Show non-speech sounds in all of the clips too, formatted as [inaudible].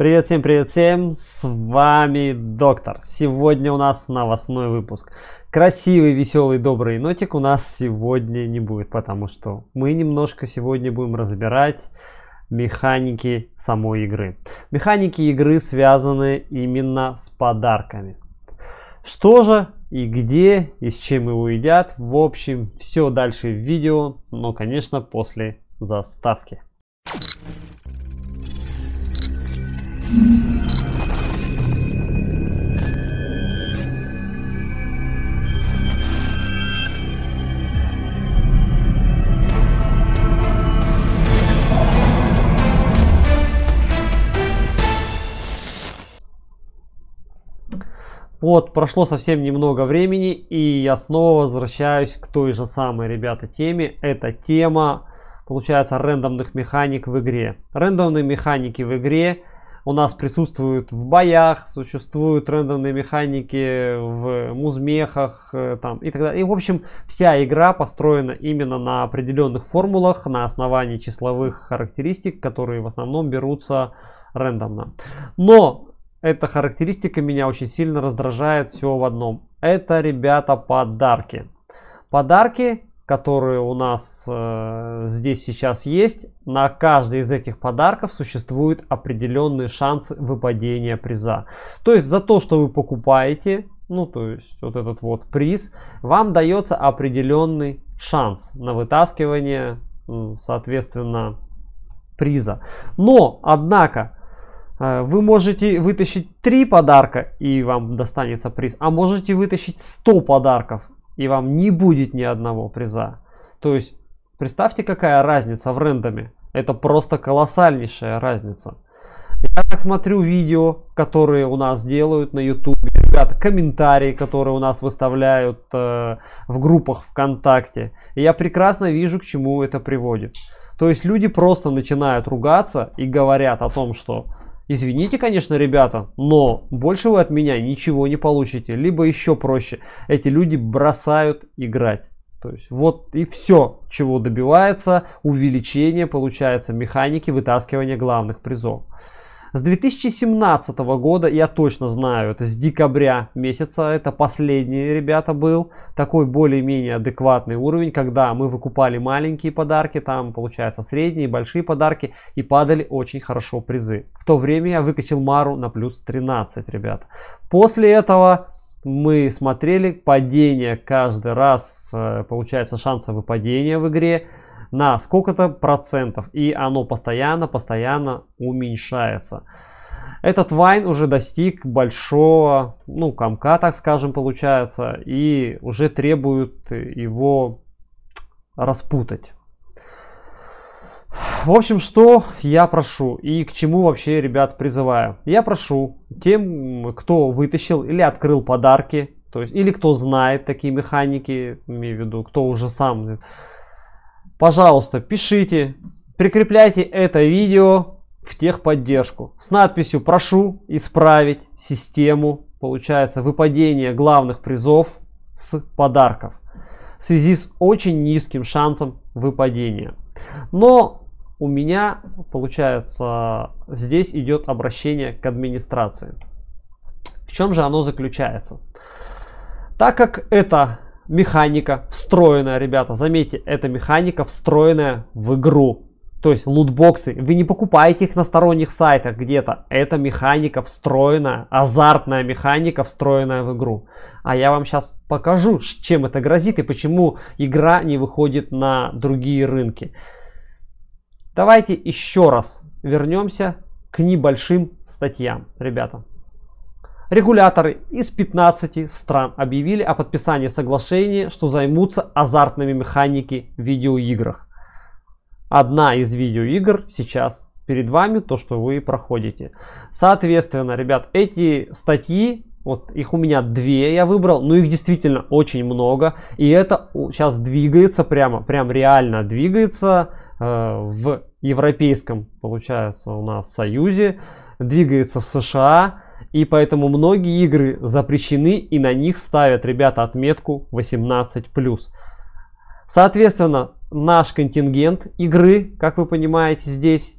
Привет всем, привет всем, с вами Доктор. Сегодня у нас новостной выпуск. Красивый, веселый, добрый нотик у нас сегодня не будет, потому что мы немножко сегодня будем разбирать механики самой игры. Механики игры связаны именно с подарками. Что же и где, и с чем его едят, в общем, все дальше в видео, но, конечно, после заставки. Вот, прошло совсем немного времени, и я снова возвращаюсь к той же самой, ребята, теме. Это тема, получается, рандомных механик в игре. Рандомные механики в игре у нас присутствуют в боях, существуют рандомные механики в музмехах э, там, и так далее. И, в общем, вся игра построена именно на определенных формулах, на основании числовых характеристик, которые в основном берутся рандомно. Но эта характеристика меня очень сильно раздражает все в одном. Это, ребята, подарки. Подарки, которые у нас э, здесь сейчас есть, на каждый из этих подарков существует определенные шансы выпадения приза. То есть за то, что вы покупаете, ну то есть вот этот вот приз, вам дается определенный шанс на вытаскивание, соответственно, приза. Но, однако, а, вы можете вытащить 3 подарка, и вам достанется приз, а можете вытащить 100 подарков, и вам не будет ни одного приза. То есть, представьте, какая разница в рендоме. Это просто колоссальнейшая разница. Я так смотрю видео, которые у нас делают на YouTube. Ребята, комментарии, которые у нас выставляют э, в группах ВКонтакте. И я прекрасно вижу, к чему это приводит. То есть люди просто начинают ругаться и говорят о том, что Извините, конечно, ребята, но больше вы от меня ничего не получите. Либо еще проще, эти люди бросают играть. То есть вот и все, чего добивается увеличение, получается, механики вытаскивания главных призов. С 2017 года, я точно знаю, это с декабря месяца, это последний, ребята, был такой более-менее адекватный уровень, когда мы выкупали маленькие подарки, там, получается, средние, большие подарки, и падали очень хорошо призы. В то время я выкачал Мару на плюс 13, ребята. После этого мы смотрели падение каждый раз, э, получается, шансовое выпадения в игре на сколько-то процентов, и оно постоянно-постоянно уменьшается. Этот вайн уже достиг большого, ну, комка, так скажем, получается, и уже требует его распутать. В общем, что я прошу и к чему вообще, ребят, призываю? Я прошу тем, кто вытащил или открыл подарки, то есть, или кто знает такие механики, имею в виду, кто уже сам пожалуйста, пишите, прикрепляйте это видео в техподдержку с надписью «Прошу исправить систему, получается, выпадения главных призов с подарков» в связи с очень низким шансом выпадения. Но у меня, получается, здесь идет обращение к администрации. В чем же оно заключается? Так как это механика встроенная, ребята. Заметьте, это механика встроенная в игру. То есть лутбоксы, вы не покупаете их на сторонних сайтах где-то. Это механика встроенная, азартная механика, встроенная в игру. А я вам сейчас покажу, чем это грозит и почему игра не выходит на другие рынки. Давайте еще раз вернемся к небольшим статьям, ребята регуляторы из 15 стран объявили о подписании соглашения, что займутся азартными механики в видеоиграх. Одна из видеоигр сейчас перед вами, то, что вы проходите. Соответственно, ребят, эти статьи вот их у меня две я выбрал, но их действительно очень много. И это сейчас двигается прямо, прям реально двигается э, в европейском, получается, у нас союзе, двигается в США. И поэтому многие игры запрещены и на них ставят, ребята, отметку 18+. Соответственно, наш контингент игры, как вы понимаете, здесь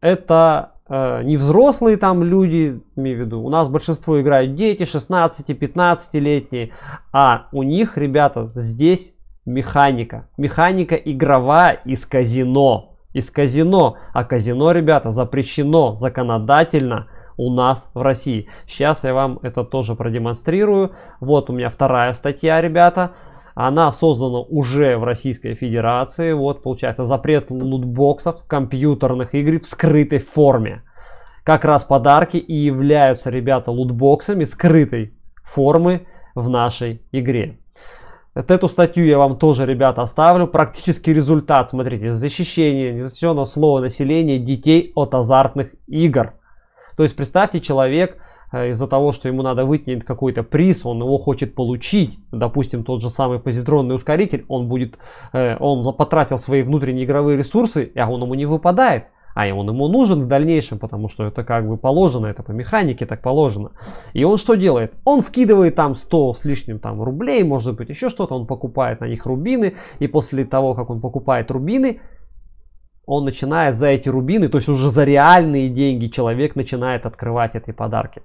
это э, не взрослые там люди, имею в виду, у нас большинство играют дети 16-15-летние, а у них, ребята, здесь механика. Механика игровая из казино. Из казино. А казино, ребята, запрещено законодательно у нас в России. Сейчас я вам это тоже продемонстрирую. Вот у меня вторая статья, ребята. Она создана уже в Российской Федерации. Вот, получается, запрет лутбоксов, компьютерных игр в скрытой форме. Как раз подарки и являются, ребята, лутбоксами скрытой формы в нашей игре. Вот эту статью я вам тоже, ребята, оставлю. Практический результат, смотрите, защищение незащищенного слова населения детей от азартных игр – то есть представьте, человек э, из-за того, что ему надо вытянуть какой-то приз, он его хочет получить, допустим, тот же самый позитронный ускоритель, он будет, э, он потратил свои внутренние игровые ресурсы, а он ему не выпадает, а он ему нужен в дальнейшем, потому что это как бы положено, это по механике так положено. И он что делает? Он вкидывает там 100 с лишним там рублей, может быть еще что-то, он покупает на них рубины, и после того, как он покупает рубины, он начинает за эти рубины, то есть уже за реальные деньги человек начинает открывать эти подарки.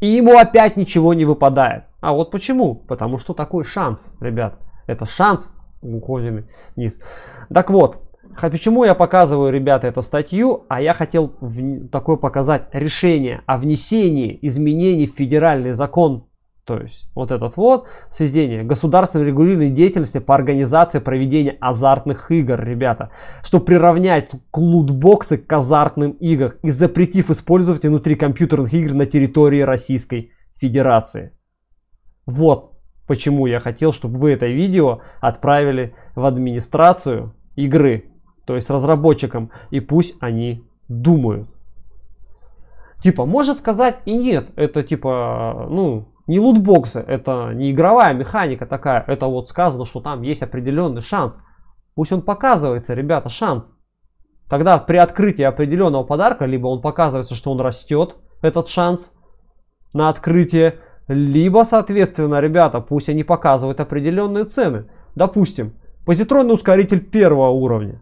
И ему опять ничего не выпадает. А вот почему? Потому что такой шанс, ребят. Это шанс. Уходим вниз. Так вот, почему я показываю, ребята, эту статью, а я хотел такое показать решение о внесении изменений в федеральный закон то есть вот этот вот сведение государственной регулированной деятельности по организации проведения азартных игр, ребята, что приравнять лутбоксы к азартным играм и запретив использовать внутри компьютерных игр на территории Российской Федерации. Вот почему я хотел, чтобы вы это видео отправили в администрацию игры, то есть разработчикам, и пусть они думают. Типа, может сказать и нет, это типа, ну, не лутбоксы, это не игровая механика такая, это вот сказано, что там есть определенный шанс. Пусть он показывается, ребята, шанс. Тогда при открытии определенного подарка, либо он показывается, что он растет, этот шанс на открытие, либо, соответственно, ребята, пусть они показывают определенные цены. Допустим, позитронный ускоритель первого уровня.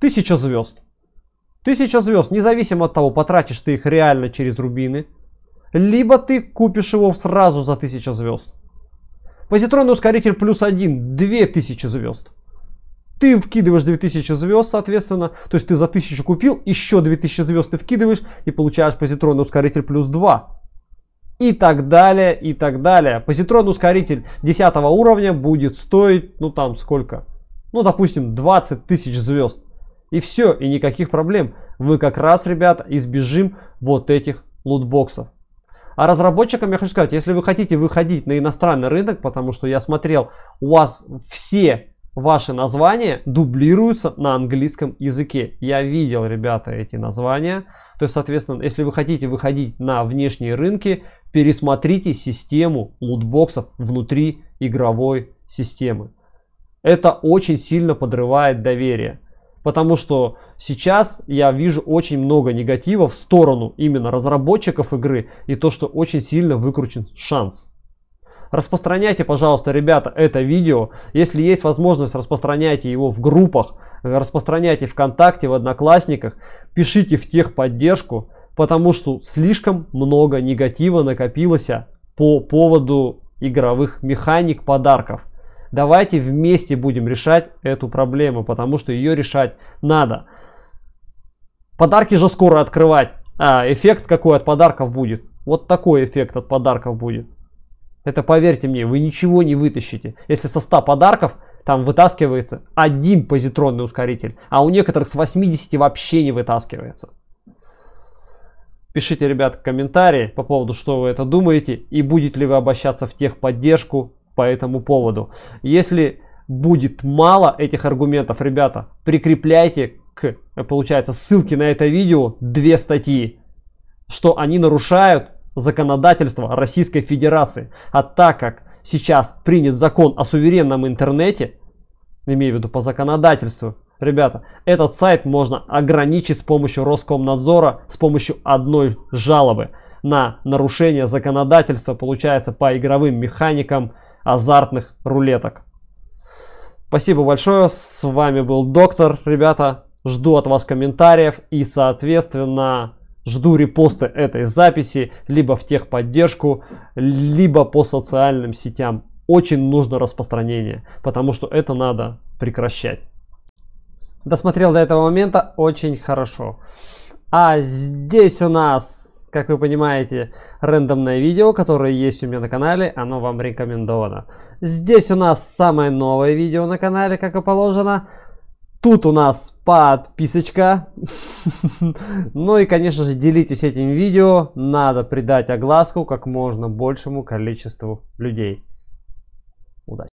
тысяча звезд. тысяча звезд, независимо от того, потратишь ты их реально через рубины – либо ты купишь его сразу за 1000 звезд. Позитронный ускоритель плюс 1, 2000 звезд. Ты вкидываешь 2000 звезд, соответственно, то есть ты за 1000 купил, еще 2000 звезд ты вкидываешь и получаешь позитронный ускоритель плюс 2. И так далее, и так далее. Позитронный ускоритель 10 уровня будет стоить, ну там сколько? Ну, допустим, 20 тысяч звезд. И все, и никаких проблем. Мы как раз, ребята, избежим вот этих лутбоксов. А разработчикам я хочу сказать, если вы хотите выходить на иностранный рынок, потому что я смотрел, у вас все ваши названия дублируются на английском языке. Я видел, ребята, эти названия. То есть, соответственно, если вы хотите выходить на внешние рынки, пересмотрите систему лутбоксов внутри игровой системы. Это очень сильно подрывает доверие. Потому что сейчас я вижу очень много негатива в сторону именно разработчиков игры и то, что очень сильно выкручен шанс. Распространяйте, пожалуйста, ребята, это видео. Если есть возможность, распространяйте его в группах, распространяйте ВКонтакте, в Одноклассниках, пишите в техподдержку, потому что слишком много негатива накопилось по поводу игровых механик подарков. Давайте вместе будем решать эту проблему, потому что ее решать надо. Подарки же скоро открывать. А, эффект какой от подарков будет? Вот такой эффект от подарков будет. Это поверьте мне, вы ничего не вытащите. Если со 100 подарков там вытаскивается один позитронный ускоритель, а у некоторых с 80 вообще не вытаскивается. Пишите, ребят, комментарии по поводу, что вы это думаете и будете ли вы обращаться в техподдержку по этому поводу. Если будет мало этих аргументов, ребята, прикрепляйте к, получается, ссылке на это видео две статьи, что они нарушают законодательство Российской Федерации. А так как сейчас принят закон о суверенном интернете, имею в виду по законодательству, ребята, этот сайт можно ограничить с помощью Роскомнадзора, с помощью одной жалобы на нарушение законодательства, получается, по игровым механикам, азартных рулеток. Спасибо большое, с вами был Доктор, ребята. Жду от вас комментариев и, соответственно, жду репосты этой записи, либо в техподдержку, либо по социальным сетям. Очень нужно распространение, потому что это надо прекращать. Досмотрел до этого момента очень хорошо. А здесь у нас как вы понимаете, рандомное видео, которое есть у меня на канале, оно вам рекомендовано. Здесь у нас самое новое видео на канале, как и положено. Тут у нас подписочка. [laughs] ну и, конечно же, делитесь этим видео. Надо придать огласку как можно большему количеству людей. Удачи!